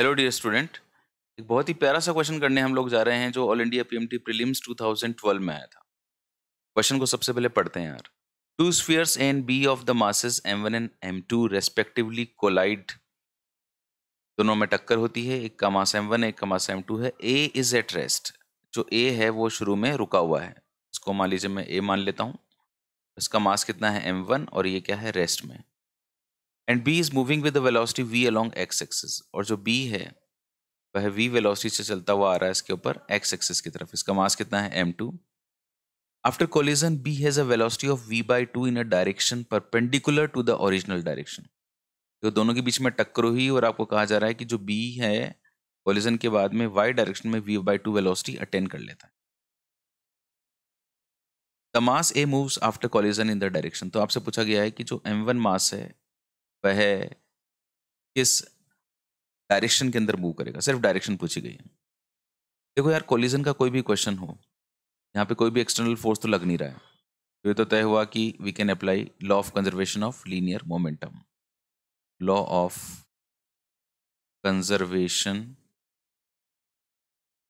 Hello dear student एक बहुत ही प्यारा सा क्वेश्चन करने हम लोग जा रहे हैं जो ऑल इंडिया पीएमटी प्रीलिम्स 2012 में आया था क्वेश्चन को सबसे पहले पढ़ते हैं यार two spheres and B of the masses one and M two respectively collide दोनों में टक्कर होती है एक का मास एम वन एक का मास टू है ए इज एट रेस्ट जो ए है वो शुरू में रुका हुआ है इसको मान लीजिए मैं ए मान लेता हूँ इसका मास कितना है वन और ये क्या है रेस्ट में and B is moving with the velocity V along X axis और जो बी है वह वी वेलोसिटी से चलता हुआ आ रहा है इसके ऊपर एक्स एक्सिस की तरफ इसका मास कितना है M two after collision B has a velocity of V by two in a direction perpendicular to the original direction तो दोनों के बीच में टक्कर हुई और आपको कहा जा रहा है कि जो बी है कोलिजन के बाद में वाई डायरेक्शन में V by two velocity attend कर लेता है the mass A moves after collision in the direction तो आपसे पूछा गया है कि जो एम वन मास है वह किस डायरेक्शन के अंदर मूव करेगा सिर्फ डायरेक्शन पूछी गई है देखो यार कोलिजन का कोई भी क्वेश्चन हो यहाँ पे कोई भी एक्सटर्नल फोर्स तो लग नहीं रहा है तो ये तो तय हुआ कि we can apply law of conservation of linear momentum law of conservation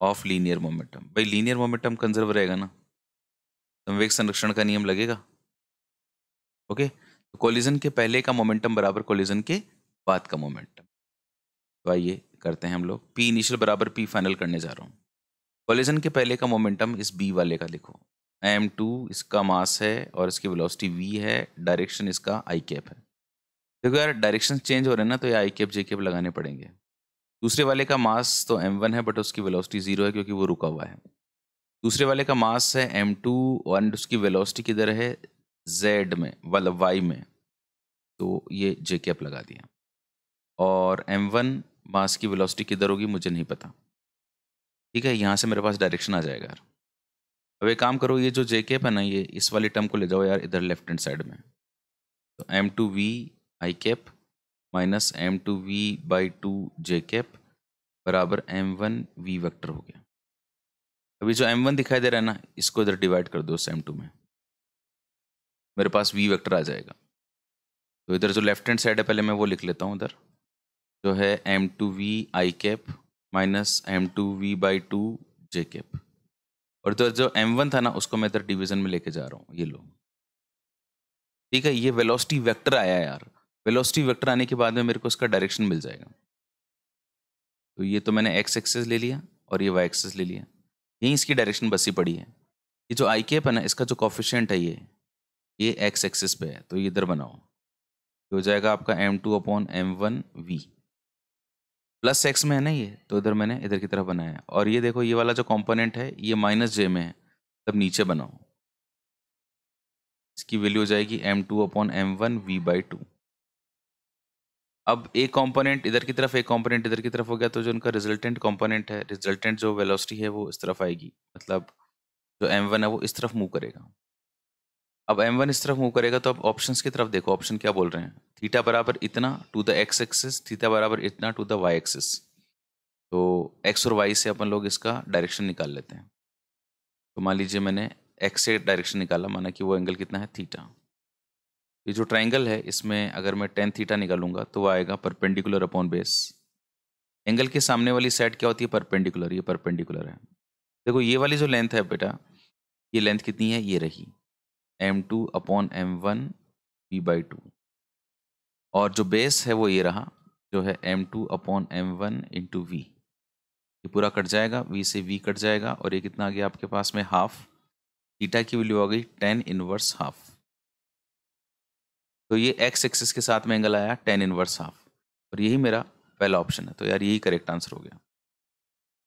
of linear momentum भाई लीनियर मोमेंटम कंजर्व रहेगा ना संवेक संरक्षण का नियम लगेगा ओके okay? तो कोलिजन के पहले का मोमेंटम बराबर कोलिजन के बाद का मोमेंटम तो आइए करते हैं हम लोग पी इनिशियल बराबर पी फाइनल करने जा रहा हूँ कोलिजन के पहले का मोमेंटम इस बी वाले का लिखो एम टू इसका मास है और इसकी वेलोसिटी वी है डायरेक्शन इसका आई कैप है देखो यार डायरेक्शन चेंज हो रहे हैं ना तो ये आई कैप जे कैप लगाने पड़ेंगे दूसरे वाले का मास तो एम वन है बट उसकी वेलोसिटी जीरो है क्योंकि वो रुका हुआ है दूसरे वाले का मास है एम टू एंड उसकी वेलोसिटी किधर है जेड में मतलब वाई में तो ये जे कैप लगा दिया और एम वन मास की वेलोसिटी किधर होगी मुझे नहीं पता ठीक है यहाँ से मेरे पास डायरेक्शन आ जाएगा यार अब एक काम करो ये जो जे कैप है ना ये इस वाली टर्म को ले जाओ यार इधर लेफ्ट हैंड साइड में तो M two V I cap minus M two V by two J cap बराबर एम वन वी वैक्टर हो गया अभी जो एम वन दिखाई दे रहा है ना इसको इधर डिवाइड कर दो उस एम टू में मेरे पास वी वेक्टर आ जाएगा तो इधर जो लेफ्ट हैंड साइड है पहले मैं वो लिख लेता हूँ इधर जो है M two V I cap minus M two V by two J cap और इधर जो एम वन था ना उसको मैं इधर डिवीजन में लेके जा रहा हूँ ये लो ठीक है ये वेलोसिटी वेक्टर आया यार वेलोसिटी वेक्टर आने के बाद में मेरे को इसका डायरेक्शन मिल जाएगा तो ये तो मैंने एक्स एक्सेस ले लिया और ये वाई एक्सेस ले लिया यहीं इसकी डायरेक्शन बसी पड़ी है ये जो आई कैप है ना इसका जो कॉफिशेंट है ये ये एक्स एक्सिस पे है तो ये इधर बनाओ हो जाएगा आपका M two upon M one V plus X में है ना ये तो इधर मैंने इधर की तरफ बनाया और ये देखो ये वाला जो कंपोनेंट है ये माइनस जे में है तब नीचे बनाओ इसकी वैल्यू हो जाएगी M two upon M one V by two अब एक कंपोनेंट इधर की तरफ एक कंपोनेंट इधर की तरफ हो गया तो जो उनका रिजल्टेंट कॉम्पोनेंट है रिजल्टेंट जो वेलोसिटी है वो इस तरफ आएगी मतलब जो एम वन है वो इस तरफ मूव करेगा अब एम वन इस तरफ मूव करेगा तो अब ऑप्शन की तरफ देखो ऑप्शन क्या बोल रहे हैं थीटा बराबर इतना to the X axis theta बराबर इतना टू द वाई एक्सिस तो एक्स और वाई से अपन लोग इसका डायरेक्शन निकाल लेते हैं तो मान लीजिए मैंने एक्स से डायरेक्शन निकाला माना कि वो एंगल कितना है थीटा ये जो ट्राइंगल है इसमें अगर मैं टेन थीटा निकालूंगा तो वह आएगा परपेंडिकुलर अपॉन बेस एंगल के सामने वाली साइड क्या होती है परपेंडिकुलर ये परपेंडिकुलर है देखो ये वाली जो लेंथ है बेटा ये लेंथ कितनी है ये रही M two upon M one P by two और जो बेस है वो ये रहा जो है M two upon M one into V ये पूरा कट जाएगा वी से वी कट जाएगा और ये कितना आ गया आपके पास में हाफ थीटा की वैल्यू आ गई टेन इनवर्स हाफ तो ये एक्स एक्सिस के साथ में एंगल आया टेन इनवर्स हाफ और यही मेरा पहला ऑप्शन है तो यार यही करेक्ट आंसर हो गया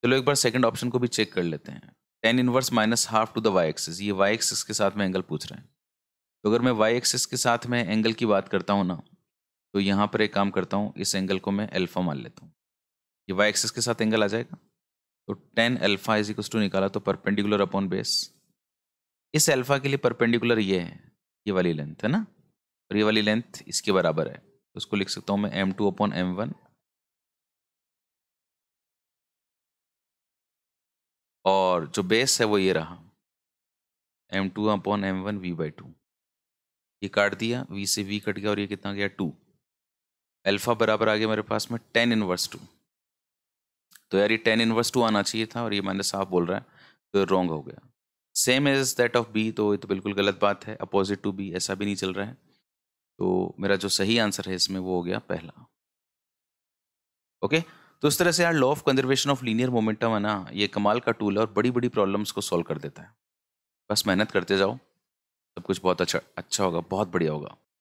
चलो तो एक बार सेकंड ऑप्शन को भी चेक कर लेते हैं tan inverse minus half to the Y axis ये वाई एक्सिस के साथ में एंगल पूछ रहे हैं तो अगर मैं वाई एक्सिस के साथ में एंगल की बात करता हूँ ना तो यहाँ पर एक काम करता हूँ इस एंगल को मैं अल्फा मान लेता हूँ ये वाई एक्सिस के साथ एंगल आ जाएगा तो tan alpha is equals to निकाला तो परपेंडिकुलर अपॉन बेस इस अल्फा के लिए परपेंडिकुलर ये है ये वाली लेंथ है ना और ये वाली लेंथ इसके बराबर है तो उसको लिख सकता हूँ मैं M two upon M one और जो बेस है वो ये रहा M two upon M one V by two ये काट दिया वी से वी कट गया और ये कितना गया टू अल्फा बराबर आ गया मेरे पास में टेन इनवर्स टू तो यार ये टेन इनवर्स टू आना चाहिए था और ये मैंने साफ बोल रहा है तो रॉन्ग हो गया same as that of be तो ये तो बिल्कुल गलत बात है अपोजिट टू बी ऐसा भी नहीं चल रहा है तो मेरा जो सही आंसर है इसमें वो हो गया पहला ओके okay? तो इस तरह से यार law of conservation of linear momentum है ना ये कमाल का टूल है और बड़ी बड़ी प्रॉब्लम्स को सॉल्व कर देता है बस मेहनत करते जाओ सब कुछ बहुत अच्छा अच्छा होगा बहुत बढ़िया होगा